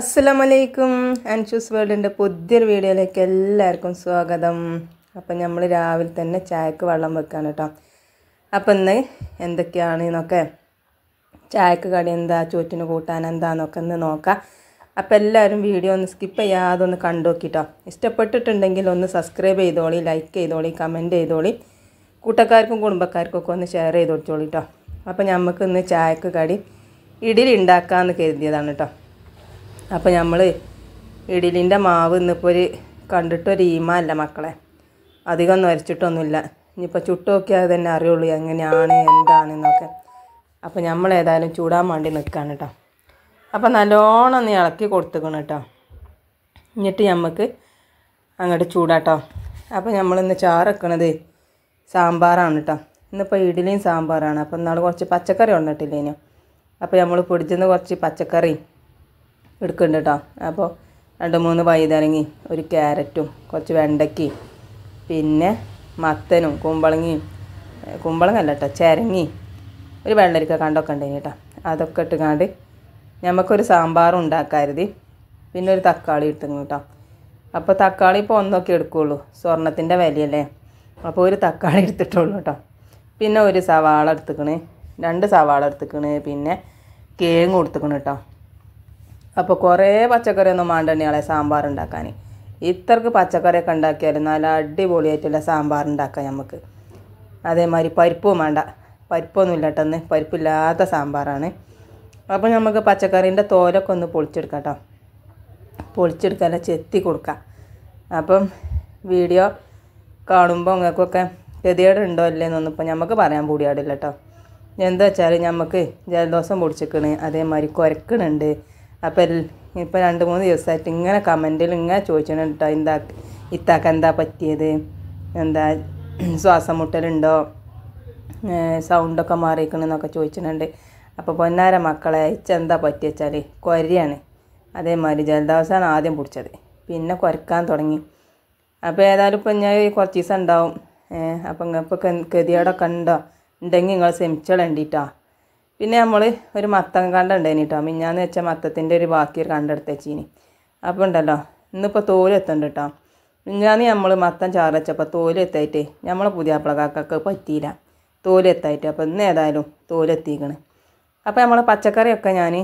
അസ്സലാമലൈക്കും അൻഷൂസ് വേൾഡിൻ്റെ പുതിയൊരു വീഡിയോയിലേക്ക് എല്ലാവർക്കും സ്വാഗതം അപ്പം നമ്മൾ രാവിലെ തന്നെ ചായക്ക് വെള്ളം വെക്കാൻ കേട്ടോ അപ്പം ഇന്ന് എന്തൊക്കെയാണ് എന്നൊക്കെ ചായക്ക് കടി എന്താ ചോറ്റിന് കൂട്ടാൻ എന്താന്നൊക്കെ ഒന്ന് നോക്കാം അപ്പം എല്ലാവരും വീഡിയോ ഒന്ന് സ്കിപ്പ് ചെയ്യാതെ ഒന്ന് കണ്ടുനോക്കിട്ടോ ഇഷ്ടപ്പെട്ടിട്ടുണ്ടെങ്കിൽ ഒന്ന് സബ്സ്ക്രൈബ് ചെയ്തോളി ലൈക്ക് ചെയ്തോളി കമൻറ്റ് ചെയ്തോളി കൂട്ടക്കാർക്കും കുടുംബക്കാർക്കൊക്കെ ഒന്ന് ഷെയർ ചെയ്ത് കൊടുത്തോളിട്ടോ അപ്പം നമുക്ക് ഇന്ന് ചായക്ക് കടി ഇടിയിൽ ഉണ്ടാക്കാമെന്ന് കരുതിയതാണ് കേട്ടോ അപ്പോൾ നമ്മൾ ഇഡലിൻ്റെ മാവ് ഇന്നിപ്പോൾ ഒരു കണ്ടിട്ടൊരു ഈമല്ല മക്കളെ അധികം നരച്ചിട്ടൊന്നുമില്ല ഇനിയിപ്പോൾ ചുട്ടോക്കിയാൽ തന്നെ അറിയുള്ളൂ എങ്ങനെയാണ് എന്താണെന്നൊക്കെ അപ്പോൾ നമ്മൾ ഏതായാലും ചൂടാൻ വേണ്ടി നിൽക്കുകയാണ് കേട്ടോ അപ്പോൾ നല്ലോണം ഒന്ന് ഇളക്കി കൊടുത്തുക്കണം കേട്ടോ എന്നിട്ട് നമുക്ക് അങ്ങോട്ട് ചൂടാട്ടോ അപ്പോൾ നമ്മളിന്ന് ചാറക്കണത് സാമ്പാറാണ് കേട്ടോ ഇന്നിപ്പോൾ ഇഡലിയും സാമ്പാറാണ് അപ്പോൾ ഇന്നാൾ കുറച്ച് പച്ചക്കറി ഉണ്ടിട്ടില്ലേനു അപ്പോൾ നമ്മൾ പൊടിച്ചെന്ന് കുറച്ച് പച്ചക്കറി എടുക്കുന്നുണ്ട് കേട്ടോ അപ്പോൾ രണ്ട് മൂന്ന് വൈതനങ്ങി ഒരു ക്യാരറ്റും കുറച്ച് വെണ്ടയ്ക്ക് പിന്നെ മത്തനും കുമ്പളങ്ങിയും കുമ്പളങ്ങല്ല കേട്ടോ ചരങ്ങി ഒരു വെള്ളരിക്ക കണ്ടൊക്കെ ഉണ്ടെങ്കിൽ കേട്ടോ അതൊക്കെ ഇട്ടുകാണ്ട് നമുക്കൊരു സാമ്പാർ ഉണ്ടാക്കരുത് പിന്നെ ഒരു തക്കാളി ഇട്ടുന്നു കേട്ടോ അപ്പോൾ തക്കാളി ഇപ്പോൾ ഒന്നൊക്കെ എടുക്കുകയുള്ളൂ സ്വർണത്തിൻ്റെ വിലയല്ലേ അപ്പോൾ ഒരു തക്കാളി എടുത്തിട്ടുള്ളൂ കേട്ടോ പിന്നെ ഒരു സവാള എടുത്തുക്കണ് രണ്ട് സവാള എടുത്തുക്കണ് പിന്നെ കേങ്ങ് കൊടുത്തുക്കണ് കേട്ടോ അപ്പോൾ കുറേ പച്ചക്കറിയൊന്നും വേണ്ടണിയാളെ സാമ്പാർ ഉണ്ടാക്കാൻ ഇത്രക്ക് പച്ചക്കറിയൊക്കെ ഉണ്ടാക്കിയാൽ നല്ല അടിപൊളിയായിട്ടുള്ള സാമ്പാർ ഉണ്ടാക്കാം നമുക്ക് അതേമാതിരി പരിപ്പും വേണ്ട പരിപ്പൊന്നും ഇല്ലാട്ടെന്ന് പരിപ്പില്ലാത്ത സാമ്പാറാണ് അപ്പോൾ നമുക്ക് പച്ചക്കറീൻ്റെ തോലൊക്കെ ഒന്ന് പൊളിച്ചെടുക്കാം കേട്ടോ പൊളിച്ചെടുക്കാൻ ചെത്തി കൊടുക്കാം അപ്പം വീഡിയോ കാണുമ്പോൾ നിങ്ങൾക്കൊക്കെ ഗതികേടുണ്ടോ ഇല്ലേന്നൊന്നും ഇപ്പോൾ നമുക്ക് പറയാൻ കൂടിയാടില്ല കേട്ടോ എന്താ വെച്ചാൽ നമുക്ക് ജലദോഷം പൊടിച്ചിക്കണ് അതേമാതിരി കുരക്കണുണ്ട് അപ്പം ഇപ്പം രണ്ട് മൂന്ന് ദിവസമായിട്ട് ഇങ്ങനെ കമൻറ്റിൽ ഇങ്ങനെ ചോദിച്ചിട്ടുണ്ട് കേട്ടോ എന്താ ഇത്താക്ക എന്താ പറ്റിയത് എന്താ ശ്വാസം മുട്ടലുണ്ടോ സൗണ്ടൊക്കെ മാറിയിരിക്കണമെന്നൊക്കെ ചോദിച്ചിട്ടുണ്ട് അപ്പോൾ പൊന്നാര മക്കളെ എന്താ പറ്റിയെച്ചാൽ കൊരയാണ് അതേമാതിരി ജലദോഷമാണ് ആദ്യം പിടിച്ചത് പിന്നെ കുരക്കാൻ തുടങ്ങി അപ്പോൾ ഏതായാലും ഇപ്പം ഞാൻ കുറച്ച് ദിവസം ഉണ്ടാവും അപ്പം ഇപ്പം ഗതിയോടൊക്കെ ഉണ്ടോ ഉണ്ടെങ്കിൽ നിങ്ങൾ ശ്രമിച്ചോളണ്ടിട്ടാ പിന്നെ നമ്മൾ ഒരു മത്തം കണ്ടുണ്ടായിന് കേട്ടോ മിഞ്ഞാന്ന് വെച്ച മത്തത്തിൻ്റെ ഒരു ബാക്കി ഒരു കണ്ടെടുത്തേച്ചീനി അപ്പോൾ ഉണ്ടല്ലോ ഇന്നിപ്പോൾ തോല് എത്തുന്നുണ്ട് കേട്ടോ മിഞ്ഞാന്ന് നമ്മൾ മത്തം ചാറ് വെച്ചപ്പോൾ തോല് എത്തായിട്ട് നമ്മളെ പുതിയ അപ്പളക്കാക്കൊക്കെ പറ്റിയില്ല തോല് എത്തായിട്ട് അപ്പോൾ ഇന്ന് ഏതായാലും തോല് എത്തിക്കണ് അപ്പോൾ നമ്മൾ പച്ചക്കറിയൊക്കെ ഞാൻ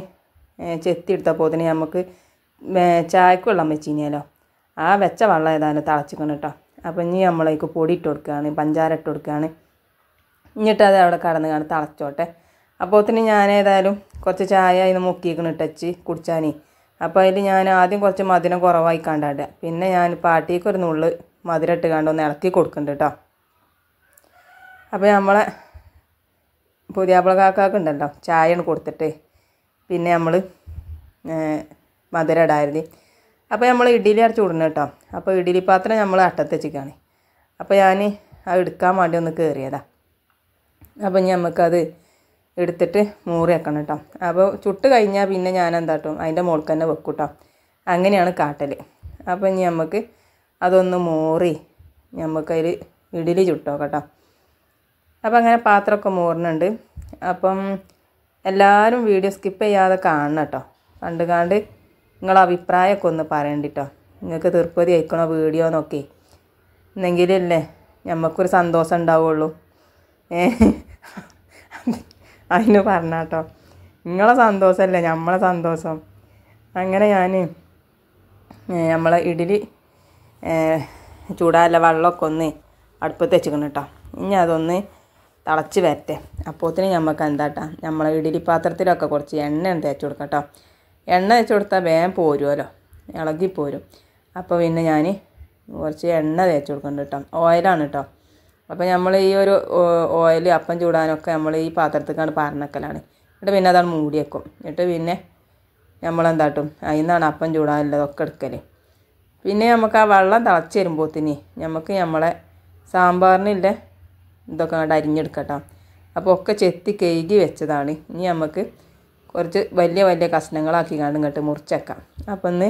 ചെത്തി എടുത്തപ്പോൾ തന്നെ നമുക്ക് ചായക്ക് വെള്ളം വെച്ചിനിയാലോ ആ വെച്ച വെള്ളം ഏതായാലും തിളച്ചിക്കണം കേട്ടോ അപ്പോൾ ഇനി നമ്മളേക്ക് പൊടി ഇട്ട് കൊടുക്കുകയാണ് പഞ്ചാര ഇട്ട് കൊടുക്കുകയാണ് എന്നിട്ട് അത് അവിടെ കടന്ന് കാണാൻ തിളച്ചോട്ടെ അപ്പോത്തിന് ഞാൻ ഏതായാലും കുറച്ച് ചായ അതിന് മുക്കിയിരിക്കണം ടച്ച് കുടിച്ചാനേ അപ്പോൾ അതിൽ ഞാൻ ആദ്യം കുറച്ച് മധുരം കുറവായി കണ്ടാണ്ട് പിന്നെ ഞാൻ പാട്ടിക്ക് ഒരു നുള്ളു മധുരം ഇട്ട് കണ്ട് ഒന്ന് ഇളക്കി കൊടുക്കുന്നുണ്ട് കേട്ടോ അപ്പോൾ നമ്മളെ പുതിയാപ്പിള കാക്കാക്ക് ഉണ്ടല്ലോ ചായയാണ് കൊടുത്തിട്ട് പിന്നെ നമ്മൾ മധുരം ഇടായിരുന്നു അപ്പോൾ നമ്മൾ ഇഡ്ഡലി അടച്ച് വിടണം കേട്ടോ അപ്പോൾ ഇഡ്ഡലി പാത്രം നമ്മൾ അട്ടത്തെച്ചിക്കാണ് അപ്പോൾ ഞാൻ അത് എടുക്കാൻ വേണ്ടി ഒന്ന് കയറിയതാണ് അപ്പോൾ നമുക്കത് എടുത്തിട്ട് മൂറി വെക്കണം കേട്ടോ അപ്പോൾ ചുട്ട് കഴിഞ്ഞാൽ പിന്നെ ഞാൻ കേട്ടോ അതിൻ്റെ മുകൾക്ക് തന്നെ വെക്കും കേട്ടോ അങ്ങനെയാണ് കാട്ടൽ അപ്പോൾ ഇനി നമുക്ക് അതൊന്ന് മൂറി നമുക്കതിൽ ഇഡലി ചുട്ടോ കേട്ടോ അപ്പോൾ അങ്ങനെ പാത്രമൊക്കെ മൂറിനുണ്ട് അപ്പം എല്ലാവരും വീഡിയോ സ്കിപ്പ് ചെയ്യാതെ കാണണം കേട്ടോ കണ്ട് കണ്ട് നിങ്ങളെ അഭിപ്രായമൊക്കെ ഒന്ന് പറയണ്ട കേട്ടോ നിങ്ങൾക്ക് തീർപ്പതി അയക്കണോ വീഡിയോ എന്നൊക്കെ എന്നെങ്കിലല്ലേ നമുക്കൊരു സന്തോഷം ഉണ്ടാവുള്ളൂ ഏ അതിന് പറഞ്ഞാട്ടോ നിങ്ങളെ സന്തോഷമല്ലേ നമ്മളെ സന്തോഷം അങ്ങനെ ഞാൻ നമ്മളെ ഇഡലി ചൂടാല്ല വെള്ളമൊക്കെ ഒന്ന് അടുപ്പത്ത് വെച്ചിക്കണം കേട്ടോ ഇനി അതൊന്ന് തിളച്ച് വരട്ടെ അപ്പോത്തിന് നമുക്ക് എന്താട്ടാ നമ്മളെ ഇഡലി പാത്രത്തിലൊക്കെ കുറച്ച് എണ്ണ തേച്ച് കൊടുക്കാം കേട്ടോ എണ്ണ തേച്ച് കൊടുത്താൽ വേഗം പോരുമല്ലോ ഇളകി പോരും അപ്പോൾ പിന്നെ ഞാൻ കുറച്ച് എണ്ണ തേച്ച് കൊടുക്കുന്നുണ്ട് കേട്ടോ ഓയിലാണ് കേട്ടോ അപ്പോൾ നമ്മൾ ഈ ഒരു ഓയിൽ അപ്പം ചൂടാനൊക്കെ നമ്മൾ ഈ പാത്രത്തേക്കാണ് പാർന്നക്കലാണ് എന്നിട്ട് പിന്നെ അതാണ് മൂടി വെക്കും എന്നിട്ട് പിന്നെ നമ്മളെന്താട്ടും അതിൽ നിന്നാണ് അപ്പം ചൂടാനുള്ളതൊക്കെ എടുക്കൽ പിന്നെ നമുക്ക് ആ വെള്ളം തിളച്ച് വരുമ്പോത്തിന് നമുക്ക് നമ്മളെ സാമ്പാറിനുള്ള ഇതൊക്കെ അങ്ങോട്ട് അരിഞ്ഞെടുക്കട്ടോ അപ്പോൾ ഒക്കെ ചെത്തി കഴുകി വെച്ചതാണ് ഇനി നമുക്ക് കുറച്ച് വലിയ വലിയ കഷ്ണങ്ങളാക്കി കണ്ട് കേട്ട് മുറിച്ചേക്കാം അപ്പം ഇന്ന്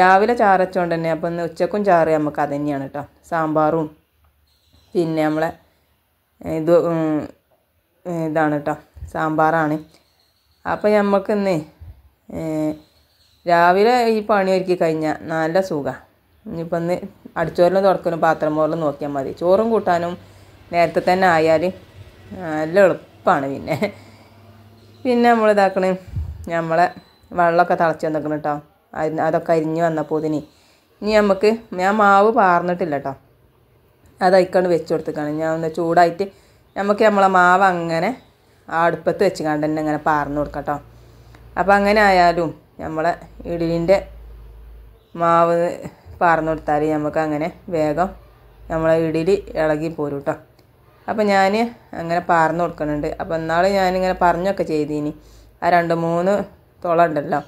രാവിലെ ചാറച്ചോണ്ട് തന്നെ അപ്പം ഇന്ന് ഉച്ചക്കും ചാറ് നമുക്ക് അതന്നെയാണ് കേട്ടോ സാമ്പാറും പിന്നെ നമ്മളെ ഇത് ഇതാണ് കേട്ടോ സാമ്പാറാണ് അപ്പോൾ നമുക്കിന്ന് രാവിലെ ഈ പണി ഒരുക്കി കഴിഞ്ഞാൽ നല്ല സുഖമാണ് ഇനിയിപ്പോൾ ഒന്ന് അടിച്ചോറിലും തുറക്കലും പാത്രം പോലും നോക്കിയാൽ മതി ചോറും കൂട്ടാനും നേരത്തെ തന്നെ ആയാൽ നല്ല എളുപ്പമാണ് പിന്നെ പിന്നെ നമ്മൾ ഇതാക്കണ് നമ്മളെ വെള്ളമൊക്കെ തിളച്ച് വന്നിക്കണം കേട്ടോ അതൊക്കെ അരിഞ്ഞ് വന്നപ്പോൾ ഇതിന് ഇനി നമുക്ക് ഞാൻ മാവ് പാർന്നിട്ടില്ല കേട്ടോ അതായിക്കൊണ്ട് വെച്ച് കൊടുത്തേക്കാണ് ഞാൻ ഒന്ന് ചൂടായിട്ട് നമുക്ക് നമ്മളെ മാവ് അങ്ങനെ അടുപ്പത്ത് വെച്ച് കണ്ട് തന്നെ അങ്ങനെ പാർന്നു കൊടുക്കട്ടോ അപ്പോൾ അങ്ങനെ ആയാലും നമ്മളെ ഇഡലിൻ്റെ മാവ് പാർന്നു കൊടുത്താൽ നമുക്ക് അങ്ങനെ വേഗം നമ്മളെ ഇഡലി ഇളകി പോരും കേട്ടോ അപ്പോൾ ഞാൻ അങ്ങനെ പാർന്നു കൊടുക്കുന്നുണ്ട് അപ്പോൾ എന്നാൾ ഞാനിങ്ങനെ പറഞ്ഞൊക്കെ ചെയ്തീനി ആ രണ്ട് മൂന്ന് തുള ഉണ്ടല്ലോ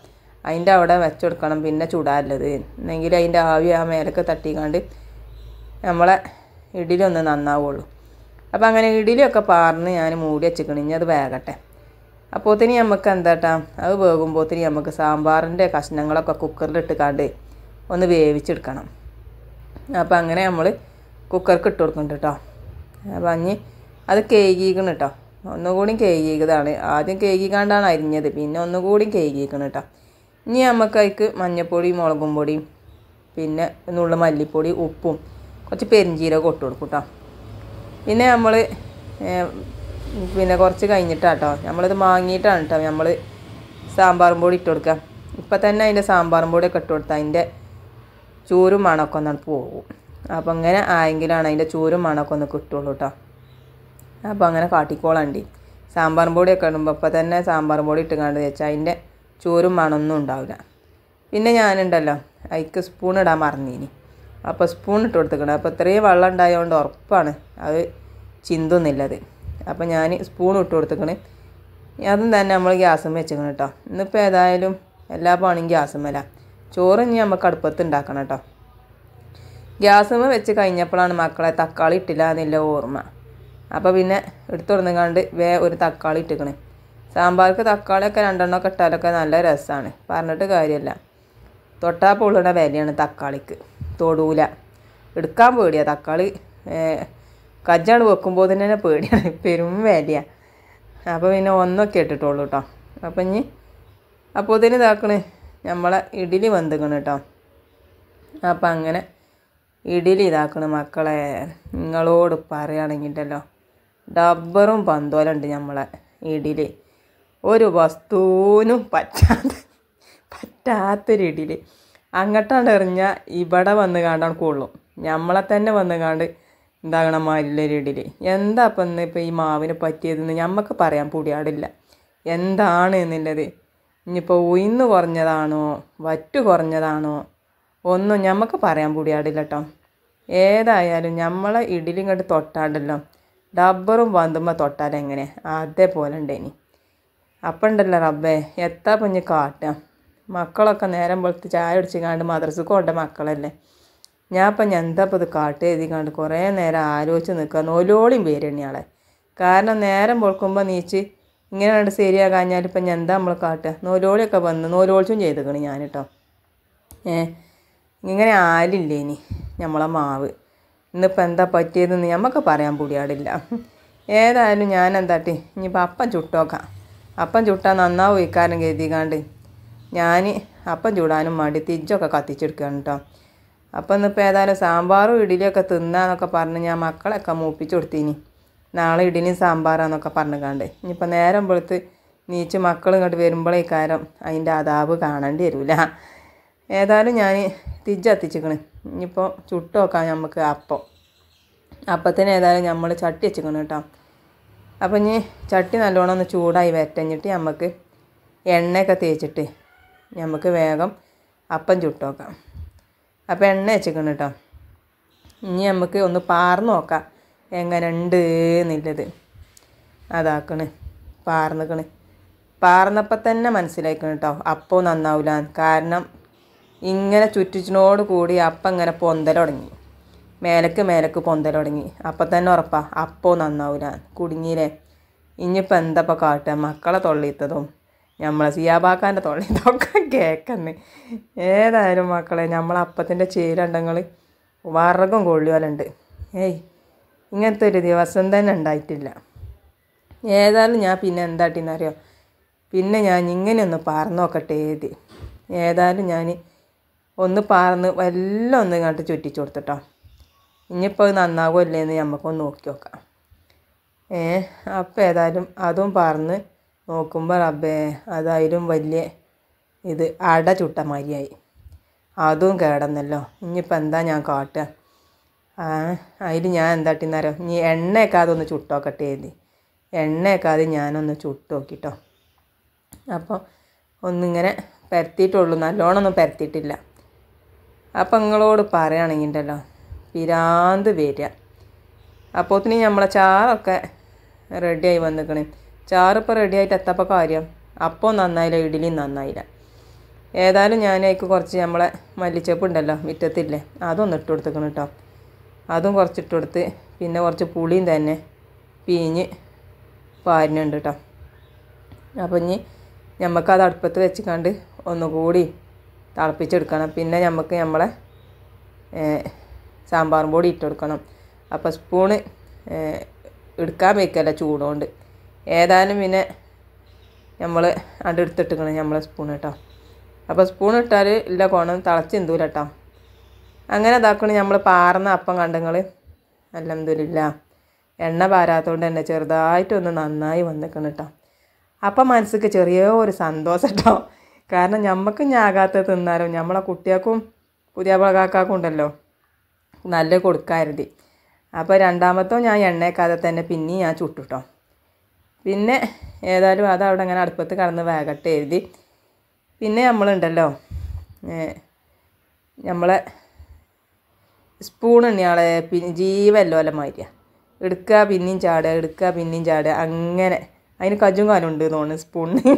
അതിൻ്റെ അവിടെ വെച്ച് കൊടുക്കണം പിന്നെ ചൂടാറുള്ളത് എന്നെങ്കിൽ അതിൻ്റെ ആവി ആ മേലൊക്കെ തട്ടിക്കാണ്ട് നമ്മളെ ഒന്ന് നന്നാവുള്ളൂ അപ്പോൾ അങ്ങനെ ഇഡ്ഡലിയൊക്കെ പാർന്ന് ഞാൻ മൂടി വെച്ചിക്കണം ഇനി അത് വേകട്ടെ അപ്പോത്തിന് നമുക്ക് എന്താട്ടാ അത് വേകുമ്പോത്തിന് നമുക്ക് സാമ്പാറിൻ്റെ കഷ്ണങ്ങളൊക്കെ കുക്കറിലിട്ട് കണ്ട് ഒന്ന് വേവിച്ചെടുക്കണം അപ്പോൾ അങ്ങനെ നമ്മൾ കുക്കർക്ക് ഇട്ട് കൊടുക്കുന്നുണ്ട് കേട്ടോ അപ്പം അഞ്ഞ് അത് കേകീക്കണം കേട്ടോ ഒന്നുകൂടി കേകിയതാണ് ആദ്യം കേകീക്കാണ്ടാണ് അരിഞ്ഞത് പിന്നെ ഒന്നുകൂടി കേകീക്കണം കേട്ടോ ഇനി നമുക്ക് അതിക്ക് മഞ്ഞൾപ്പൊടിയും മുളകും പൊടിയും പിന്നെ നുള്ള മല്ലിപ്പൊടി ഉപ്പും കുറച്ച് പെരിഞ്ചീരകം ഇട്ട് കൊടുക്കും കേട്ടോ പിന്നെ നമ്മൾ പിന്നെ കുറച്ച് കഴിഞ്ഞിട്ടാണ് കേട്ടോ നമ്മളിത് മാങ്ങിയിട്ടാണ് കേട്ടോ നമ്മൾ സാമ്പാറും പൊടി ഇട്ട് കൊടുക്കുക ഇപ്പം തന്നെ അതിൻ്റെ സാമ്പാറും പൊടിയൊക്കെ ഇട്ട് കൊടുത്താൽ അതിൻ്റെ ചൂരും മണമൊക്കെ ഒന്നാണ് പോകും അപ്പം അങ്ങനെ ആയെങ്കിലാണ് അതിൻ്റെ ചൂരും മണമൊക്കെ ഒന്ന് കിട്ടുള്ളൂ കേട്ടോ അപ്പം അങ്ങനെ കാട്ടിക്കോളണ്ടി സാമ്പാറും പൊടിയൊക്കെ ഇടുമ്പോൾ ഇപ്പം തന്നെ സാമ്പാറും പൊടി ഇട്ട് കണ്ടെന്ന് വെച്ചാൽ അതിൻ്റെ ചൂരും മണമൊന്നും ഉണ്ടാവില്ല പിന്നെ ഞാനുണ്ടല്ലോ അതിക്ക് സ്പൂൺ ഇടാൻ മറന്നീനി അപ്പോൾ സ്പൂൺ ഇട്ട് കൊടുത്തേക്കണം അപ്പോൾ ഇത്രയും വെള്ളം ഉണ്ടായതുകൊണ്ട് ഉറപ്പാണ് അത് ചിന്തുന്നില്ലത് അപ്പോൾ ഞാൻ സ്പൂൺ ഇട്ട് കൊടുത്തേക്കണേ അതും തന്നെ നമ്മൾ ഗ്യാസും വെച്ചേക്കണം കേട്ടോ ഇന്നിപ്പോൾ ഏതായാലും എല്ലാ പണിയും ഗ്യാസുമല്ല ചോറ് ഇനി നമുക്ക് അടുപ്പത്ത് ഉണ്ടാക്കണം കേട്ടോ ഗ്യാസുമ വെച്ച് കഴിഞ്ഞപ്പോഴാണ് മക്കളെ തക്കാളി ഇട്ടില്ല എന്നില്ല ഓർമ്മ അപ്പോൾ പിന്നെ എടുത്തു കൊടുങ്ങാണ്ട് വേ ഒരു തക്കാളി ഇട്ടിക്കണേ സാമ്പാർക്ക് തക്കാളിയൊക്കെ രണ്ടെണ്ണമൊക്കെ ഇട്ടാലൊക്കെ നല്ല രസമാണ് പറഞ്ഞിട്ട് കാര്യമല്ല തൊട്ടാ പൊള്ളണ വിലയാണ് തക്കാളിക്ക് തൊടൂല എടുക്കാൻ പേടിയാണ് തക്കാളി കജ്ജാണ് വെക്കുമ്പോൾ തന്നെ പേടിയാണ് പെരും വിലയാണ് അപ്പോൾ പിന്നെ ഒന്നൊക്കെ ഇട്ടിട്ടുള്ളൂ കേട്ടോ അപ്പം ഇനി അപ്പോൾ തന്നെ ഇതാക്കണേ നമ്മളെ ഇഡലി വെന്തുക്കണം കേട്ടോ അപ്പം അങ്ങനെ ഇഡലി ഇതാക്കണ് മക്കളെ നിങ്ങളോട് ഡബറും പന്തോലും പന്തോലുണ്ട് നമ്മളെ ഇഡലി ഒരു വസ്തുവിനും പറ്റാത്ത പറ്റാത്തൊരിഡലി അങ്ങോട്ടാണ് എറിഞ്ഞാൽ ഇവിടെ വന്ന് കാണ്ടാണ് കൊള്ളും നമ്മളെ തന്നെ വന്ന് കാണ്ട് എന്താകണ രീതിയിൽ എന്താ അപ്പം ഇന്ന് ഇപ്പോൾ ഈ മാവിന് പറ്റിയതെന്ന് ഞമ്മക്ക് പറയാൻ പൂടിയാടില്ല എന്താണ് എന്നുള്ളത് ഇനിയിപ്പോൾ ഉയർന്ന് കുറഞ്ഞതാണോ വറ്റു കുറഞ്ഞതാണോ ഒന്നും ഞമ്മക്ക് പറയാൻ പൂടിയാടില്ല കേട്ടോ ഏതായാലും നമ്മളെ ഇഡിലി കണ്ട് തൊട്ടാണ്ടല്ലോ ഡബ്ബറും വന്തുമ്പോൾ തൊട്ടാലെങ്ങനെ എങ്ങനെ അതേപോലെ ഉണ്ടേനി അപ്പം ഉണ്ടല്ലോ റബ്ബേ എത്താ പഞ്ഞ് കാട്ടാം മക്കളൊക്കെ നേരം വെളുത്ത് ചായ അടിച്ചിങ്ങാണ്ട് മദ്രസക്ക് കൊണ്ട മക്കളല്ലേ ഞാൻ ഇപ്പം ഞാൻ എന്താ ഇപ്പോൾ ഇത് കാട്ട് എഴുതിക്കാണ്ട് കുറേ നേരം ആലോചിച്ച് നിൽക്കുക നോലോളിയും തന്നെയാളെ കാരണം നേരം പൊൾക്കുമ്പോൾ നീച്ച് ഇങ്ങനെ കണ്ട് ശരിയാകാഞ്ഞാൽ ഇപ്പം ഞാൻ എന്താ നമ്മൾ കാട്ടുക നോലോളിയൊക്കെ വന്ന് നോലോളിച്ചും ചെയ്തേക്കണ് ഞാൻ കേട്ടോ ഏ ഇങ്ങനെ ആരില്ലേ ഇനി നമ്മളെ മാവ് ഇന്നിപ്പോൾ എന്താ പറ്റിയതെന്ന് നമുക്ക് പറയാൻ പൂടിയാടില്ല ഏതായാലും ഞാൻ എന്താട്ടി ഇനിയിപ്പോൾ അപ്പം ചുട്ടോക്കാം അപ്പം ചുട്ടാൽ നന്നാവും ഇക്കാരം കരുതിക്കാണ്ട് ഞാൻ അപ്പം ചൂടാനും വേണ്ടി തിരിച്ചൊക്കെ കത്തിച്ചെടുക്കുകയാണ് കേട്ടോ അപ്പം ഇന്നിപ്പോൾ ഏതായാലും സാമ്പാറും ഇഡലിയൊക്കെ തിന്നാന്നൊക്കെ പറഞ്ഞ് ഞാൻ മക്കളൊക്കെ മൂപ്പിച്ചു കൊടുത്തീനി നാളെ ഇഡലിയും സാമ്പാറാന്നൊക്കെ പറഞ്ഞു കണ്ട് ഇനിയിപ്പോൾ നേരം വെളുത്ത് നീച്ച് മക്കൾ ഇങ്ങോട്ട് കാരം അതിൻ്റെ അതാബ് കാണേണ്ടി വരില്ല ഏതായാലും ഞാൻ തിരിച്ച് കത്തിച്ചിക്കണ് ഇനിയിപ്പോൾ ചുട്ട് നോക്കാം നമുക്ക് അപ്പം അപ്പത്തിന് ഏതായാലും നമ്മൾ ചട്ടി വെച്ചിക്കണം കേട്ടോ അപ്പം ഇനി ചട്ടി നല്ലോണം ഒന്ന് ചൂടായി വരട്ടഞ്ഞിട്ട് നമുക്ക് എണ്ണയൊക്കെ തേച്ചിട്ട് നമുക്ക് വേഗം അപ്പം ചുട്ടോക്കാം അപ്പം എണ്ണ വെച്ചിരിക്കണം കേട്ടോ ഇനി നമുക്ക് ഒന്ന് പാർന്ന് നോക്കാം എങ്ങനെ ഉണ്ട് എന്നുള്ളത് അതാക്കണ് പാർന്നിക്കണ് പാർന്നപ്പോൾ തന്നെ മനസ്സിലാക്കണം കേട്ടോ അപ്പോൾ നന്നാവില്ല കാരണം ഇങ്ങനെ ചുറ്റിച്ചിനോട് കൂടി അപ്പം ഇങ്ങനെ പൊന്തൽ തുടങ്ങി മേലക്ക് മേലക്ക് പൊന്തൽ തുടങ്ങി അപ്പം തന്നെ ഉറപ്പാ അപ്പോൾ നന്നാവില്ല കുടുങ്ങിയില്ലേ ഇനിയിപ്പോൾ എന്തപ്പോൾ കാട്ടുക മക്കളെ തൊള്ളിയിട്ടതും നമ്മളെ സിയാബാക്കാൻ്റെ തൊള്ളി ഇതൊക്കെ കേൾക്കുന്നത് ഏതായാലും മക്കളെ നമ്മളെ അപ്പത്തിൻ്റെ ചേരണ്ടങ്ങൾ വറകും കൊള്ളിയാലുണ്ട് ഏയ് ഇങ്ങനത്തെ ഒരു ദിവസം തന്നെ ഉണ്ടായിട്ടില്ല ഏതായാലും ഞാൻ പിന്നെ എന്താട്ടിന്നറിയോ പിന്നെ ഞാൻ ഇങ്ങനെ ഒന്ന് പറന്ന് നോക്കട്ടെ ഏത് ഏതായാലും ഞാൻ ഒന്ന് പറന്ന് എല്ലാം ഒന്ന് ഇങ്ങോട്ട് ചുറ്റിച്ചു കൊടുത്തിട്ടോ ഇനിയിപ്പോൾ അത് നന്നാകുമല്ലേ എന്ന് നമുക്കൊന്ന് നോക്കി നോക്കാം ഏ അപ്പോൾ ഏതായാലും അതും പറന്ന് നോക്കുമ്പോൾ റബ്ബേ അതായാലും വലിയ ഇത് അട ചുട്ട മാതിരിയായി അതും കേടന്നല്ലോ ഇനിയിപ്പോൾ എന്താ ഞാൻ കാട്ടുക അതിൽ ഞാൻ എന്താ ഇട്ടിന്നറിയോ ഇനി എണ്ണയൊക്കെ ഒന്ന് ചുട്ടോക്കട്ടെ എഴുതി എണ്ണയൊക്കാതെ ഞാനൊന്ന് ചുട്ട് നോക്കിട്ടോ അപ്പോൾ ഒന്നിങ്ങനെ പരത്തിയിട്ടുള്ളൂ നല്ലോണമൊന്നും പരത്തിയിട്ടില്ല അപ്പം നിങ്ങളോട് പറയുകയാണെങ്കിൽ ഉണ്ടല്ലോ പിരാന്ത് വരിക അപ്പോത്തിന് നമ്മളെ ചാറൊക്കെ റെഡിയായി വന്നിക്കണേ ചാറിപ്പോൾ റെഡിയായിട്ട് എത്തപ്പോൾ കാര്യം അപ്പോൾ നന്നായില്ല ഇഡ്ഡലിയും നന്നായില്ല ഏതായാലും ഞാനേക്ക് കുറച്ച് നമ്മളെ മല്ലിച്ചപ്പ് ഉണ്ടല്ലോ മുറ്റത്തില്ലേ അതൊന്ന് ഇട്ട് കൊടുത്തേക്കണം കേട്ടോ അതും കുറച്ചിട്ട് കൊടുത്ത് പിന്നെ കുറച്ച് പുളിയും തന്നെ പിഞ്ഞ് പാരിനുണ്ട് കേട്ടോ അപ്പോൾ ഇനി അത് അടുപ്പത്ത് വെച്ചിക്കാണ്ട് ഒന്നുകൂടി തിളപ്പിച്ചെടുക്കണം പിന്നെ നമുക്ക് നമ്മളെ സാമ്പാറും പൊടി ഇട്ട് കൊടുക്കണം അപ്പോൾ സ്പൂണ് എടുക്കാൻ വയ്ക്കല്ല ചൂടുകൊണ്ട് ഏതാനും പിന്നെ നമ്മൾ അവിടെ നമ്മളെ സ്പൂൺ കേട്ടോ അപ്പോൾ സ്പൂൺ ഇട്ടാൽ ഇല്ല കോണം തിളച്ച് എന്തൂല കേട്ടോ അങ്ങനെ ഇതാക്കണം നമ്മൾ പാർന്ന അപ്പം കണ്ടങ്ങൾ എന്തൂലില്ല എണ്ണ പാരാത്തതുകൊണ്ട് തന്നെ ചെറുതായിട്ടൊന്ന് നന്നായി വന്നിക്കണം കേട്ടോ അപ്പം മനസ്സിക്ക് ചെറിയ ഒരു സന്തോഷം കേട്ടോ കാരണം നമുക്ക് ഞാകാത്ത തിന്നാലോ നമ്മളെ കുട്ടികൾക്കും പുതിയ കാക്കാക്കും ഉണ്ടല്ലോ നല്ല കൊടുക്കാരുതി അപ്പോൾ രണ്ടാമത്തോ ഞാൻ എണ്ണയേക്കാതെ തന്നെ പിന്നെയും ഞാൻ ചുട്ടുട്ടോ പിന്നെ ഏതായാലും അത് അവിടെ അങ്ങനെ അടുപ്പത്ത് കടന്ന് വേകട്ടെ എഴുതി പിന്നെ നമ്മളുണ്ടല്ലോ നമ്മളെ സ്പൂൺ ഇണിയാളെ പിന്നെ ജീവല്ലോല മാതിരിയാണ് എടുക്കുക പിന്നെയും ചാടുക എടുക്കുക പിന്നെയും ചാടുക അങ്ങനെ അതിന് കജും കാലം ഉണ്ട് തോന്നുന്നു സ്പൂണിന്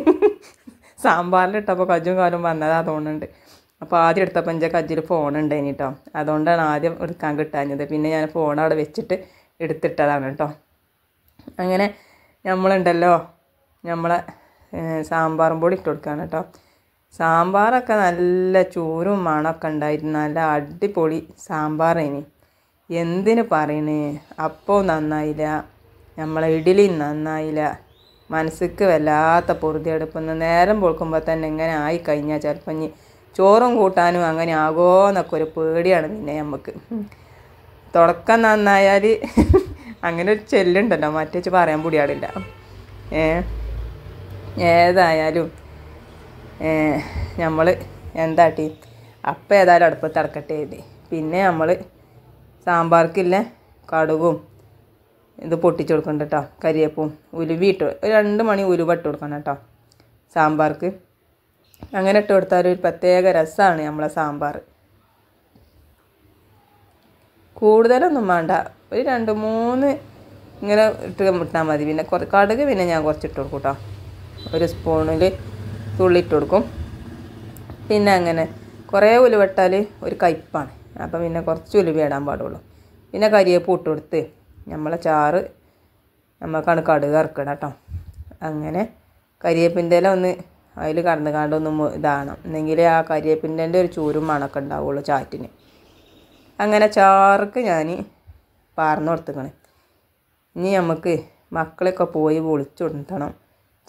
സാമ്പാറിലിട്ടപ്പോൾ കജും കാലം വന്നതാ തോന്നുന്നുണ്ട് അപ്പോൾ ആദ്യം എടുത്തപ്പോൾ എൻ്റെ കജ്ജിൽ ഫോണുണ്ട് കേട്ടോ അതുകൊണ്ടാണ് ആദ്യം എടുക്കാൻ കിട്ടാഞ്ഞത് പിന്നെ ഞാൻ ഫോൺ അവിടെ വെച്ചിട്ട് എടുത്തിട്ടതാണ് കേട്ടോ അങ്ങനെ നമ്മളുണ്ടല്ലോ നമ്മളെ സാമ്പാറും പൊടി ഇട്ട് കൊടുക്കുകയാണ് കേട്ടോ സാമ്പാറൊക്കെ നല്ല ചോറും മണമൊക്കെ ഉണ്ടായിരുന്നു നല്ല അടിപൊളി സാമ്പാറേനി എന്തിനു പറയണേ അപ്പവും നന്നായില്ല നമ്മളെ ഇഡലി നന്നായില്ല മനസ്സിക്ക് വല്ലാത്ത പൊറുതിയെടുപ്പുന്ന നേരം പൊളിക്കുമ്പോൾ തന്നെ എങ്ങനെ ആയി കഴിഞ്ഞാൽ ചിലപ്പോൾ ഇനി ചോറും കൂട്ടാനും അങ്ങനെ ആകുമോ എന്നൊക്കെ ഒരു പേടിയാണ് പിന്നെ നമുക്ക് തുടക്കം നന്നായാൽ അങ്ങനെ ഒരു ചെല്ലുണ്ടല്ലോ മറ്റേച്ച് പറയാൻ കൂടിയാളില്ല ഏ ഏതായാലും നമ്മൾ എന്താട്ടി അപ്പം ഏതായാലും അടുപ്പത്ത് അടക്കട്ടെ എഴുതി പിന്നെ നമ്മൾ സാമ്പാർക്കില്ല കടുകും ഇത് പൊട്ടിച്ച് കൊടുക്കണ്ട കേട്ടോ കരിയേപ്പും ഉലുവിട്ട് ഇട്ട് രണ്ട് മണി ഉലുവ ഇട്ട് കൊടുക്കണം കേട്ടോ സാമ്പാർക്ക് അങ്ങനെ ഇട്ട് കൊടുത്താൽ ഒരു പ്രത്യേക രസമാണ് നമ്മളെ സാമ്പാർ കൂടുതലൊന്നും വേണ്ട ഒരു രണ്ട് മൂന്ന് ഇങ്ങനെ ഇട്ട് ഇട്ടാൽ മതി പിന്നെ കുറച്ച് കടുക് പിന്നെ ഞാൻ കുറച്ച് ഇട്ട് കൊടുക്കും കേട്ടോ ഒരു സ്പൂണിൽ തുള്ളി ഇട്ട് കൊടുക്കും പിന്നെ അങ്ങനെ കുറേ ഉലുവിട്ടാൽ ഒരു കയ്പ്പാണ് അപ്പം പിന്നെ കുറച്ച് ഉലുവ ഇടാൻ പാടുള്ളൂ പിന്നെ കരിയേപ്പ് ഇട്ട് കൊടുത്ത് നമ്മളെ ചാറ് നമ്മൾക്കാണ് കടുക് ഇറക്കണം കേട്ടോ അങ്ങനെ കരിയേപ്പിൻ്റെ ഇല ഒന്ന് അതിൽ കടന്ന് ഒന്ന് ഇതാണ് എന്നെങ്കിൽ ആ കരിയേപ്പിൻ്റെ ഒരു ചൂരും മണക്കുണ്ടാവുള്ളൂ ചാറ്റിന് അങ്ങനെ ചാർക്ക് ഞാൻ പാർന്നു കൊടുത്തേക്കണ് ഇനി നമുക്ക് മക്കളൊക്കെ പോയി വിളിച്ചു കൊടുത്തണം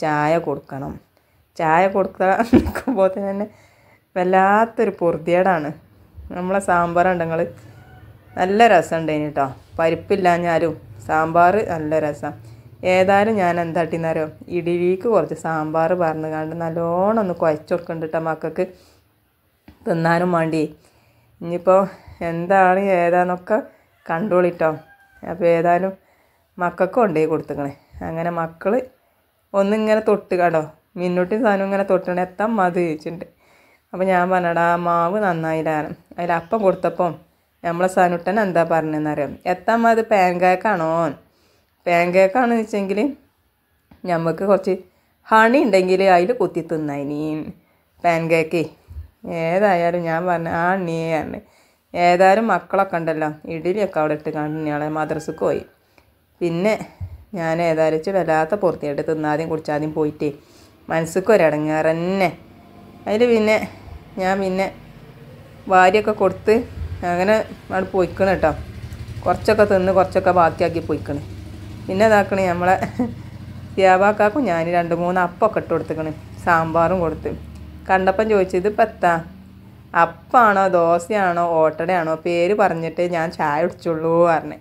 ചായ കൊടുക്കണം ചായ കൊടുക്കുമ്പോൾ നിൽക്കുമ്പോൾ തന്നെ വല്ലാത്തൊരു പൊറുതിയേടാണ് നമ്മളെ സാമ്പാർ ഉണ്ടെങ്കിൽ നല്ല രസമുണ്ടായിന് കേട്ടോ പരിപ്പില്ലാഞ്ഞാലും സാമ്പാർ നല്ല രസം ഏതായാലും ഞാൻ എന്താട്ടിന്നറിയോ ഇടിയിലേക്ക് കുറച്ച് സാമ്പാർ പറഞ്ഞു കണ്ട് നല്ലോണം ഒന്ന് കുഴച്ചു കൊടുക്കണ്ടിട്ട മക്കൾക്ക് തിന്നാനും വേണ്ടി ഇനിയിപ്പോൾ എന്താണ് ഏതാണെന്നൊക്കെ കണ്ടോളിട്ടോ അപ്പോൾ ഏതായാലും മക്കൾക്ക് കൊണ്ടേ കൊടുത്തുക്കണേ അങ്ങനെ മക്കൾ ഒന്നിങ്ങനെ തൊട്ട് കണ്ടോ മിന്നൂട്ടി സാധനം ഇങ്ങനെ തൊട്ടണ എത്താൻ മതി ചോദിച്ചിട്ടുണ്ട് അപ്പോൾ ഞാൻ പറഞ്ഞടാ മാവ് അതിൽ അപ്പം കൊടുത്തപ്പം നമ്മളെ സാനുട്ടൻ എന്താ പറഞ്ഞതെന്നറിയാം എത്താൻ മതി പാൻകേക്കാണോ പാൻകേക്കാണെന്ന് വെച്ചെങ്കിൽ നമുക്ക് കുറച്ച് ഹണി ഉണ്ടെങ്കിൽ അതിൽ കുത്തി തിന്നായി നീ പാൻകേക്ക് ഏതായാലും ഞാൻ പറഞ്ഞു ആ അണ്ണിയെ പറഞ്ഞു ഏതായാലും മക്കളൊക്കെ ഉണ്ടല്ലോ ഇഡലിയൊക്കെ അവിടെ ഇട്ട് കണ്ട് ഞങ്ങളെ മദ്രസക്ക് പോയി പിന്നെ ഞാൻ ഏതായാലും വല്ലാത്ത പൂർത്തിയായിട്ട് തിന്നാദ്യം കുടിച്ചാദ്യം പോയിട്ടേ മനസ്സിക്ക് ഒരിടങ്ങാറ് തന്നെ അതിൽ പിന്നെ ഞാൻ പിന്നെ വാരിയൊക്കെ കൊടുത്ത് അങ്ങനെ അവിടെ പോയിക്കണ് കേട്ടോ കുറച്ചൊക്കെ തിന്ന് കുറച്ചൊക്കെ ബാക്കിയാക്കി പോയിക്കണ് പിന്നെ ഇതാക്കണ് നമ്മളെ ത്യാബാക്കാക്കും ഞാൻ രണ്ട് മൂന്ന് അപ്പമൊക്കെ ഇട്ട് കൊടുത്തേക്കണ് സാമ്പാറും കൊടുത്ത് കണ്ടപ്പം ചോദിച്ചത് ഇപ്പം എത്താം അപ്പാണോ ദോശയാണോ ഓട്ടടയാണോ പേര് പറഞ്ഞിട്ട് ഞാൻ ചായ കുടിച്ചുള്ളൂ പറഞ്ഞു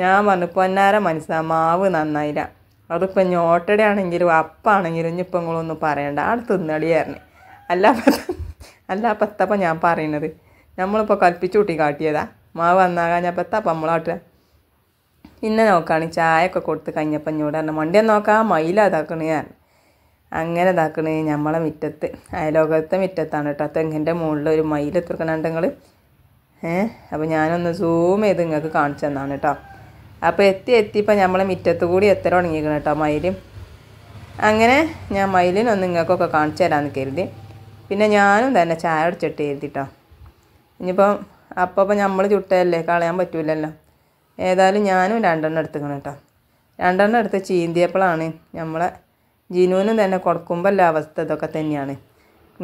ഞാൻ പറഞ്ഞു പൊന്നാര മനസ്സാ മാവ് നന്നായില്ല അതിപ്പോൾ ഇനി ഓട്ടടയാണെങ്കിലും അപ്പാണെങ്കിലും ഇനി ഇപ്പം നിങ്ങളൊന്നും പറയണ്ട അവിടെ തിന്നടിയായിരുന്നു അല്ല അല്ല പത്തപ്പം ഞാൻ പറയണത് നമ്മളിപ്പോൾ കൽപ്പിച്ചു കൂട്ടി കാട്ടിയതാ മാവ് വന്നാകാൻ ഞാൻ പത്തപ്പം നമ്മളാട്ടുക പിന്നെ നോക്കുകയാണെങ്കിൽ ചായ ഒക്കെ കൊടുത്ത് കഴിഞ്ഞപ്പം ഞോട് പറഞ്ഞു മണ്ടിയെ നോക്കാം മയിലാതാക്കണേ ഞാൻ അങ്ങനെ ഇതാക്കണേ നമ്മളെ മുറ്റത്ത് അയലോകത്തെ മുറ്റത്താണ് കേട്ടോ തെങ്ങിൻ്റെ മുകളിൽ ഒരു മയിൽ എത്തിക്കണുണ്ട് നിങ്ങൾ ഏഹ് അപ്പോൾ ഞാനൊന്ന് സൂം ചെയ്ത് നിങ്ങൾക്ക് കാണിച്ചു തന്നാണ് കേട്ടോ അപ്പോൾ എത്തി എത്തിയപ്പോൾ നമ്മളെ മുറ്റത്ത് കൂടി എത്ര തുടങ്ങിയിരിക്കണം കേട്ടോ മയിൽ അങ്ങനെ ഞാൻ മയിലിനൊന്ന് നിങ്ങൾക്കൊക്കെ കാണിച്ചു തരാമെന്ന് കരുതി പിന്നെ ഞാനും തന്നെ ചായ അടിച്ചിട്ട് കരുതി ഇനിയിപ്പം അപ്പോൾ അപ്പം നമ്മൾ ചുട്ടയല്ലേ കളയാൻ പറ്റൂലല്ലോ ഏതായാലും ഞാനും രണ്ടെണ്ണം എടുത്തുക്കണം കേട്ടോ രണ്ടെണ്ണം എടുത്ത് ചീന്തിയപ്പോഴാണ് നമ്മളെ ജിനുവിനും തന്നെ കൊടുക്കുമ്പോൾ ഉള്ള അവസ്ഥ ഇതൊക്കെ തന്നെയാണ്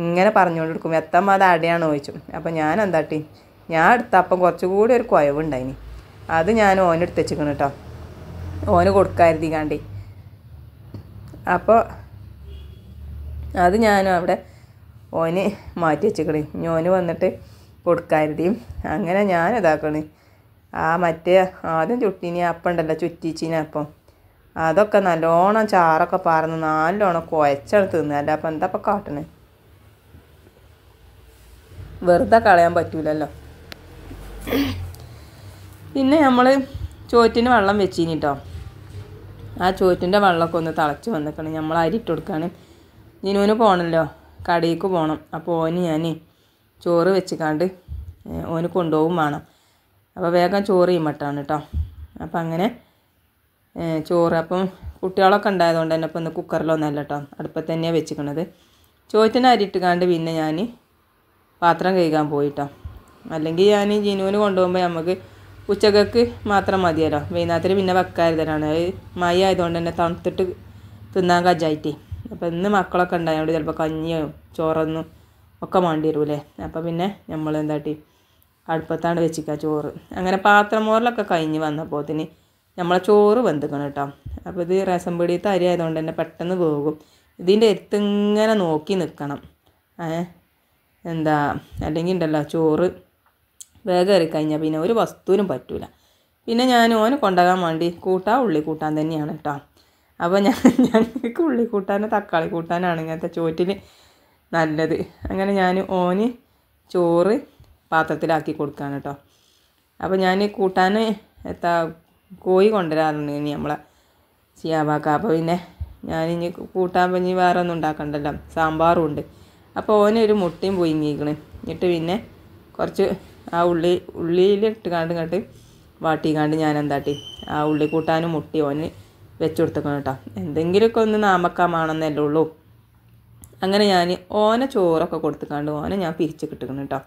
ഇങ്ങനെ പറഞ്ഞുകൊണ്ട് കൊടുക്കും എത്തമ്മ അത് അടയാണ് ചോദിച്ചു അപ്പോൾ ഞാൻ എന്താട്ടി ഞാൻ അപ്പം കുറച്ചുകൂടി ഒരു കുഴവുണ്ടായിനി അത് ഞാൻ ഓനെടുത്ത് വെച്ചിരിക്കണം കേട്ടോ ഓന് കൊടുക്കാരുതി കാണ്ടി അപ്പോൾ അത് ഞാൻ അവിടെ ഓന് മാറ്റി വെച്ചിക്കണേ ഇനി ഓന് വന്നിട്ട് കൊടുക്കാരുതിയും അങ്ങനെ ഞാൻ ഇതാക്കണേ ആ മറ്റേ ആദ്യം ചുട്ടിനി അപ്പം ഉണ്ടല്ലോ ചുറ്റിച്ചിനെ അപ്പം അതൊക്കെ നല്ലോണം ചാറൊക്കെ പാർന്ന് നല്ലോണം കുഴച്ചാണ് തിന്നുക അല്ല അപ്പം എന്താ അപ്പം കാട്ടണേ വെറുതെ കളയാൻ പറ്റൂലല്ലോ പിന്നെ നമ്മൾ ചോറ്റിന് വെള്ളം വെച്ചിനി കേട്ടോ ആ ചോറ്റിൻ്റെ വെള്ളമൊക്കെ ഒന്ന് തിളച്ച് വന്നിക്കണം നമ്മൾ അരി ഇട്ട് കൊടുക്കുകയാണ് നിനുവിന് പോകണമല്ലോ കടയിലേക്ക് പോകണം അപ്പോൾ ഓന് ഞാൻ ചോറ് വെച്ചിക്കാണ്ട് ഓന് കൊണ്ടുപോകും വേണം അപ്പോൾ വേഗം ചോറ് ചെയ്യുമട്ടാണ് കേട്ടോ അപ്പം അങ്ങനെ ചോറ് അപ്പം കുട്ടികളൊക്കെ ഉണ്ടായതുകൊണ്ട് തന്നെ അപ്പം ഒന്ന് കുക്കറിലൊന്നല്ല കേട്ടോ അടുപ്പത്ത് തന്നെയാണ് വെച്ചിക്കണത് ചോറ്റിന് കണ്ട് പിന്നെ ഞാൻ പാത്രം കഴുകാൻ പോയിട്ടോ അല്ലെങ്കിൽ ഞാൻ ജിനുവിന് കൊണ്ടുപോകുമ്പോൾ നമുക്ക് ഉച്ചകൾക്ക് മാത്രം മതിയല്ലോ വൈകുന്നേരത്തിന് പിന്നെ വെക്കാരുതലാണ് അത് മൈ ആയതുകൊണ്ട് തന്നെ തണുത്തിട്ട് തിന്നാൻ കജായിട്ട് അപ്പം ഇന്ന് മക്കളൊക്കെ ഉണ്ടായതുകൊണ്ട് ചിലപ്പോൾ കഞ്ഞിയോ ചോറൊന്നും ഒക്കെ വേണ്ടി വരുമല്ലേ അപ്പം പിന്നെ നമ്മൾ എന്താട്ടി അടുപ്പത്താണ് വെച്ചിക്കുക ചോറ് അങ്ങനെ പാത്രമോറിലൊക്കെ കഴിഞ്ഞ് വന്നപ്പോത്തിന് നമ്മളെ ചോറ് വെന്തുക്കണം കേട്ടോ അപ്പോൾ ഇത് റേഷൻ പീടിയത്തെ അരി ആയതുകൊണ്ട് തന്നെ പെട്ടെന്ന് പോകും ഇതിൻ്റെ എത്തിങ്ങനെ നോക്കി നിൽക്കണം എന്താ അല്ലെങ്കിൽ ഉണ്ടല്ലോ ചോറ് വേഗം ഇറക്കഴിഞ്ഞാൽ പിന്നെ ഒരു വസ്തുവിനും പറ്റൂല പിന്നെ ഞാൻ ഓന് കൊണ്ടുപോകാൻ വേണ്ടി കൂട്ടാ ഉള്ളി കൂട്ടാൻ തന്നെയാണ് കേട്ടോ അപ്പോൾ ഞാൻ ഞങ്ങൾക്ക് ഉള്ളി കൂട്ടാനോ തക്കാളി കൂട്ടാനാണ് ഇങ്ങനത്തെ ചോറ്റിൽ നല്ലത് അങ്ങനെ ഞാൻ ഓന് ചോറ് പാത്രത്തിലാക്കി കൊടുക്കുകയാണ് കേട്ടോ അപ്പോൾ ഞാൻ കൂട്ടാൻ എത്താ കോഴി കൊണ്ടുവരാറുണ്ട് ഇനി നമ്മളെ സിയാബാക്ക അപ്പോൾ പിന്നെ ഞാനിനി കൂട്ടാൻ പഞ്ഞി വേറെ ഒന്നും ഉണ്ടാക്കണ്ടല്ലോ സാമ്പാറും ഉണ്ട് അപ്പോൾ ഓനൊരു മുട്ടയും നീക്കണ് എന്നിട്ട് പിന്നെ കുറച്ച് ആ ഉള്ളി ഉള്ളിയിൽ കണ്ട് വാട്ടി വാട്ടിക്കാണ്ട് ഞാൻ എന്താട്ടി ആ ഉള്ളി കൂട്ടാനും മുട്ടി ഓന് വെച്ചു കൊടുത്തേക്കണം കേട്ടോ എന്തെങ്കിലുമൊക്കെ ഒന്ന് നാമക്കാമാണെന്നല്ലേ ഉള്ളൂ അങ്ങനെ ഞാൻ ഓനെ ചോറൊക്കെ കൊടുത്തുക്കാണ്ട് ഓനെ ഞാൻ പിരിച്ച് കിട്ടുന്നു കേട്ടോ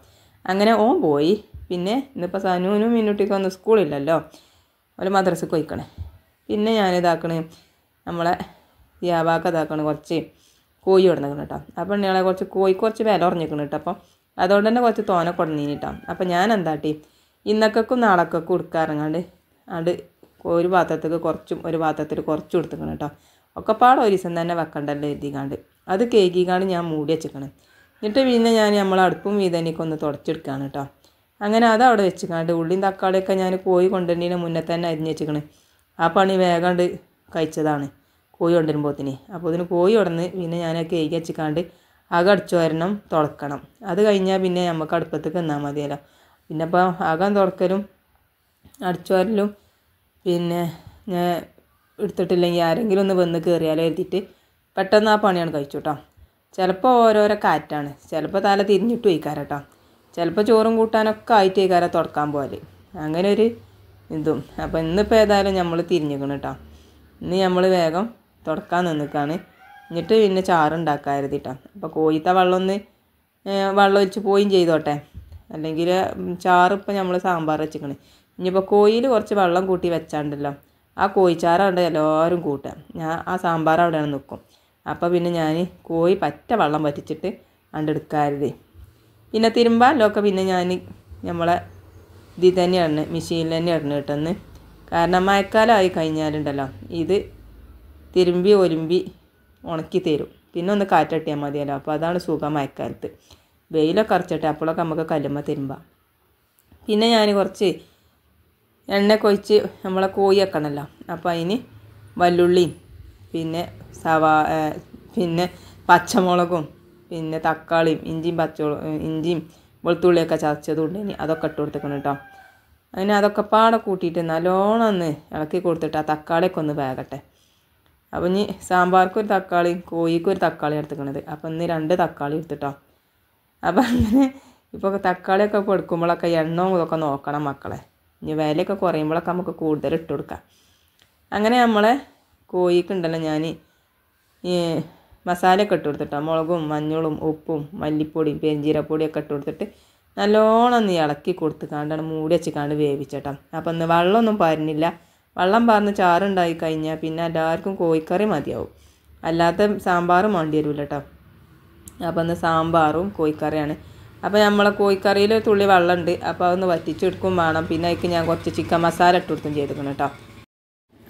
അങ്ങനെ ഓൻ പോയി പിന്നെ ഇന്നിപ്പോൾ സനുവിനും മിന്നുട്ടിക്കൊന്നും സ്കൂളില്ലല്ലോ ഒരു മദ്രസക്ക് വയ്ക്കണേ പിന്നെ ഞാനിതാക്കണ് നമ്മളെ യാബാക്ക ഇതാക്കണ് കുറച്ച് കോഴി കൊടുന്നിക്കണം കേട്ടോ അപ്പോൾ ഉണ്ണികളെ കുറച്ച് കോഴി കുറച്ച് വില ഉറഞ്ഞിക്കണം കേട്ടോ അപ്പം അതുകൊണ്ട് തന്നെ കുറച്ച് തോനെ കൊടുന്നീനി കേട്ടോ അപ്പം ഞാൻ എന്താട്ടി ഇന്നക്കും നാളൊക്കെ കൊടുക്കാറങ്ങാണ്ട് അത് ഒരു പാത്രത്തേക്ക് കുറച്ചും ഒരു പാത്രത്തിൽ കുറച്ചും എടുത്തുക്കണം കേട്ടോ ഒക്കെപ്പാടെ ഒരു ദിവസം തന്നെ വെക്കണ്ടല്ലോ എഴുതിക്കാണ്ട് അത് കേക്കിക്കാണ്ട് ഞാൻ മൂടി വെച്ചേക്കണേ എന്നിട്ട് പിന്നെ ഞാൻ നമ്മളടുപ്പും അടുപ്പും വീതനിക്കൊന്ന് തുടച്ചെടുക്കുകയാണ് കേട്ടോ അങ്ങനെ അത് അവിടെ വെച്ചിക്കാണ്ട് ഉള്ളിയും തക്കാളിയൊക്കെ ഞാൻ കോഴി കൊണ്ടുവരുന്നതിന് മുന്നേ തന്നെ അരിഞ്ഞ് വെച്ചിക്കണ് ആ പണി വേഗണ്ട് കഴിച്ചതാണ് കോഴി കൊണ്ടുവരുമ്പോത്തിന് അപ്പോൾ ഇതിന് കോഴി ഉടന്ന് പിന്നെ ഞാൻ എഴുതി വെച്ചിക്കാണ്ട് അകടിച്ചു വരണം തുളക്കണം അത് കഴിഞ്ഞാൽ പിന്നെ നമുക്ക് അടുപ്പത്തേക്ക് എന്നാൽ മതിയല്ലോ പിന്നെ അപ്പോൾ അകം തുറക്കലും അടിച്ചു വരലും പിന്നെ ഞാൻ എടുത്തിട്ടില്ലെങ്കിൽ ആരെങ്കിലും ഒന്ന് വന്ന് കയറിയാലോ എഴുതിയിട്ട് പെട്ടെന്ന് ആ പണിയാണ് കഴിച്ചു കേട്ടോ ചിലപ്പോൾ ഓരോരോ കാറ്റാണ് ചിലപ്പോൾ തല തിരിഞ്ഞിട്ട് വയ്ക്കാറ് കേട്ടോ ചിലപ്പോൾ ചോറും കൂട്ടാനൊക്കെ ആയിട്ട് കാര തുടക്കാൻ പോലെ അങ്ങനെ ഒരു ഇതും അപ്പം ഇന്നിപ്പോൾ ഏതായാലും നമ്മൾ തിരിഞ്ഞിക്കണം കേട്ടോ ഇന്ന് നമ്മൾ വേഗം തുടക്കാൻ നിന്നിക്കാണ് എന്നിട്ട് പിന്നെ ചാറുണ്ടാക്കാരുത് കേട്ടോ അപ്പോൾ കോഴിത്ത വെള്ളമൊന്ന് വെള്ളം ഒഴിച്ച് പോയും ചെയ്തോട്ടെ അല്ലെങ്കിൽ ചാറിപ്പോൾ നമ്മൾ സാമ്പാർ വെച്ചിക്കണ് ഇനിയിപ്പോൾ കോയിൽ കുറച്ച് വെള്ളം കൂട്ടി വെച്ചാണ്ടല്ലോ ആ കോഴിച്ചാറാണ്ട് എല്ലാവരും കൂട്ടുക ഞാൻ ആ സാമ്പാർ അവിടെയാണ് നിൽക്കും അപ്പോൾ പിന്നെ ഞാൻ കോഴി പറ്റ വെള്ളം പറ്റിച്ചിട്ട് അണ്ടെടുക്കാരുതേ പിന്നെ തിരുമ്പാലൊക്കെ പിന്നെ ഞാൻ നമ്മളെ ഇതിൽ തന്നെയാണ് മെഷീനിൽ തന്നെയാണ് ഇട്ടെന്ന് കാരണം മഴക്കാലമായി കഴിഞ്ഞാലുണ്ടല്ലോ ഇത് തിരുമ്പി ഒരുമ്പി ഉണക്കി തരും പിന്നെ ഒന്ന് കാറ്റട്ടിയാൽ മതിയല്ലോ അപ്പോൾ അതാണ് സുഖം മഴക്കാലത്ത് വെയിലൊക്കെ അറച്ചിട്ട് അപ്പോഴൊക്കെ നമുക്ക് കല്ലുമ്മ തിരുമ്പ പിന്നെ ഞാൻ കുറച്ച് എണ്ണ കൊഴിച്ച് നമ്മളെ കോഴി വെക്കണമല്ലോ അപ്പോൾ അതിന് വല്ലുള്ളിയും പിന്നെ സവാ പിന്നെ പച്ചമുളകും പിന്നെ തക്കാളിയും ഇഞ്ചിയും പച്ചോള ഇഞ്ചിയും വെളുത്തുള്ളിയൊക്കെ ചതച്ചതും ഇനി അതൊക്കെ ഇട്ട് കൊടുത്തേക്കണം കേട്ടോ അതിന് അതൊക്കെ പാടെ കൂട്ടിയിട്ട് നല്ലോണം ഒന്ന് ഇളക്കി കൊടുത്തിട്ട് ആ തക്കാളിയൊക്കെ ഒന്ന് വേകട്ടെ അപ്പോൾ ഇനി സാമ്പാർക്കൊരു തക്കാളി കോഴിക്കൊരു തക്കാളി എടുത്തുക്കണത് അപ്പോൾ ഇന്ന് രണ്ട് തക്കാളി എടുത്തിട്ടോ അപ്പോൾ അങ്ങനെ ഇപ്പോൾ തക്കാളിയൊക്കെ കൊടുക്കുമ്പോഴൊക്കെ എണ്ണവും ഇതൊക്കെ നോക്കണം മക്കളെ ഇനി വിലയൊക്കെ കുറയുമ്പോഴൊക്കെ നമുക്ക് കൂടുതൽ ഇട്ട് കൊടുക്കാം അങ്ങനെ നമ്മളെ കോഴിക്കുണ്ടല്ലോ ഞാൻ മസാലയൊക്കെ ഇട്ട് കൊടുത്തിട്ട് മുളകും മഞ്ഞളും ഉപ്പും മല്ലിപ്പൊടിയും പെരിഞ്ചീരപ്പൊടിയൊക്കെ ഇട്ട് കൊടുത്തിട്ട് നല്ലോണം നീ ഇളക്കി കൊടുത്ത് കാണ്ടാണ് മൂടി വെച്ച് കാണ്ട് വേവിച്ചട്ടോ അപ്പം ഇന്ന് വെള്ളമൊന്നും പാരുന്നില്ല വെള്ളം പാർന്ന് ചാറുണ്ടായി കഴിഞ്ഞാൽ പിന്നെ എല്ലാവർക്കും കോഴിക്കറി മതിയാവും അല്ലാത്ത സാമ്പാറും വേണ്ടി വരില്ല കേട്ടോ അപ്പോൾ സാമ്പാറും കോഴിക്കറിയാണ് അപ്പം നമ്മളെ കോഴിക്കറിയിൽ തുള്ളി വെള്ളമുണ്ട് അപ്പോൾ അതൊന്ന് വറ്റിച്ചെടുക്കും വേണം പിന്നെ അതിക്ക് ഞാൻ കുറച്ച് ചിക്കൻ മസാല ഇട്ട് കൊടുത്തും ചെയ്തിരിക്കണം കേട്ടോ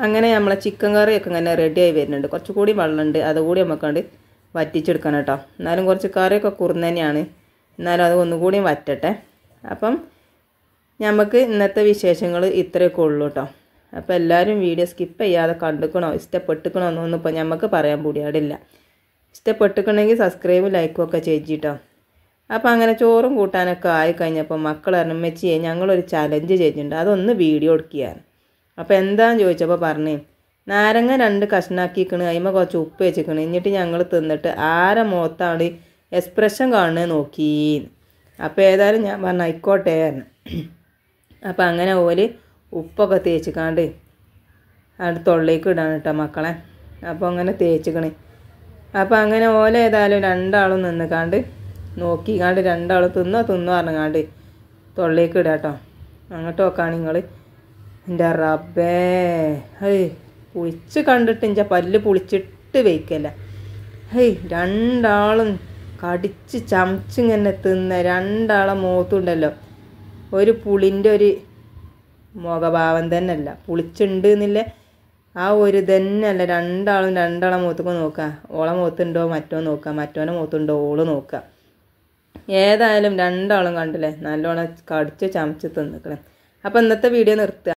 അങ്ങനെ നമ്മളെ ചിക്കൻ കറിയൊക്കെ ഇങ്ങനെ റെഡിയായി വരുന്നുണ്ട് കുറച്ചുകൂടി വെള്ളമുണ്ട് അതുകൂടി നമുക്കണ്ട് വറ്റിച്ചെടുക്കണം കേട്ടോ എന്നാലും കുറച്ച് കറിയൊക്കെ കുറുന്നതന്നെയാണ് എന്നാലും അത് ഒന്നുകൂടി വറ്റട്ടെ അപ്പം നമുക്ക് ഇന്നത്തെ വിശേഷങ്ങൾ ഇത്രയൊക്കെ ഉള്ളൂ കേട്ടോ അപ്പോൾ എല്ലാവരും വീഡിയോ സ്കിപ്പ് ചെയ്യാതെ കണ്ടുക്കണോ ഇഷ്ടപ്പെട്ടുക്കണോ എന്നൊന്നും ഇപ്പോൾ നമുക്ക് പറയാൻ കൂടിയാടില്ല ഇഷ്ടപ്പെട്ടുക്കണമെങ്കിൽ സബ്സ്ക്രൈബും ലൈക്കും ഒക്കെ ചെയ്യിട്ടോ അപ്പോൾ അങ്ങനെ ചോറും കൂട്ടാനൊക്കെ ആയി കഴിഞ്ഞപ്പോൾ മക്കൾ അരമ്മച്ചിയെ ഞങ്ങളൊരു ചലഞ്ച് ചെയ്തിട്ടുണ്ട് അതൊന്ന് വീഡിയോ എടുക്കുകയാണ് അപ്പോൾ എന്താന്ന് ചോദിച്ചപ്പോൾ പറഞ്ഞേ നാരങ്ങ രണ്ട് കഷ്ണാക്കിക്കണ് അതിമ കുറച്ച് ഉപ്പ് വെച്ചിക്കണ് എന്നിട്ട് ഞങ്ങൾ തിന്നിട്ട് ആരെ മുഖത്താണ് എക്സ്പ്രഷൻ കാണുന്നത് നോക്കി അപ്പോൾ ഏതായാലും ഞാൻ പറഞ്ഞു ആയിക്കോട്ടെ പറഞ്ഞു അപ്പോൾ അങ്ങനെ ഓല് ഉപ്പൊക്കെ തേച്ചിക്കാണ്ട് അവിടെ തൊള്ളേക്ക് ഇടാണ് കേട്ടോ മക്കളെ അപ്പോൾ അങ്ങനെ തേച്ചിക്കണേ അപ്പോൾ അങ്ങനെ ഓല ഏതായാലും രണ്ടാളും നിന്നിക്കാണ്ട് നോക്കിക്കാണ്ട് രണ്ടാളും തിന്നോ തിന്നോ പറഞ്ഞാണ്ട് തൊള്ളേക്ക് ഇടാം കേട്ടോ അങ്ങോട്ട് നോക്കാണ് നിങ്ങൾ എൻ്റെ റബ്ബേ ഹേയ് പുളിച്ച് കണ്ടിട്ട് എൻ്റെ പല്ല് പുളിച്ചിട്ട് വയ്ക്കല്ല ഹേയ് രണ്ടാളും കടിച്ച് ചമച്ചിങ്ങനെ തിന്ന രണ്ടാളെ മുഖത്തുണ്ടല്ലോ ഒരു പുളിൻ്റെ ഒരു മുഖഭാവം തന്നെ അല്ല പുളിച്ചുണ്ട് എന്നില്ലേ ആ ഒരു തന്നെ അല്ല രണ്ടാളും രണ്ടാളെ മുഖത്തൊക്കെ നോക്കുക ഓളെ മുഖത്തുണ്ടോ മറ്റോ നോക്കുക മറ്റോനെ മുഖത്തുണ്ടോ ഓള് നോക്കുക ഏതായാലും രണ്ടാളും കണ്ടില്ലേ നല്ലോണം കടിച്ച് ചമച്ച് തിന്നിക്കണം അപ്പോൾ ഇന്നത്തെ വീഡിയോ നിർത്തുക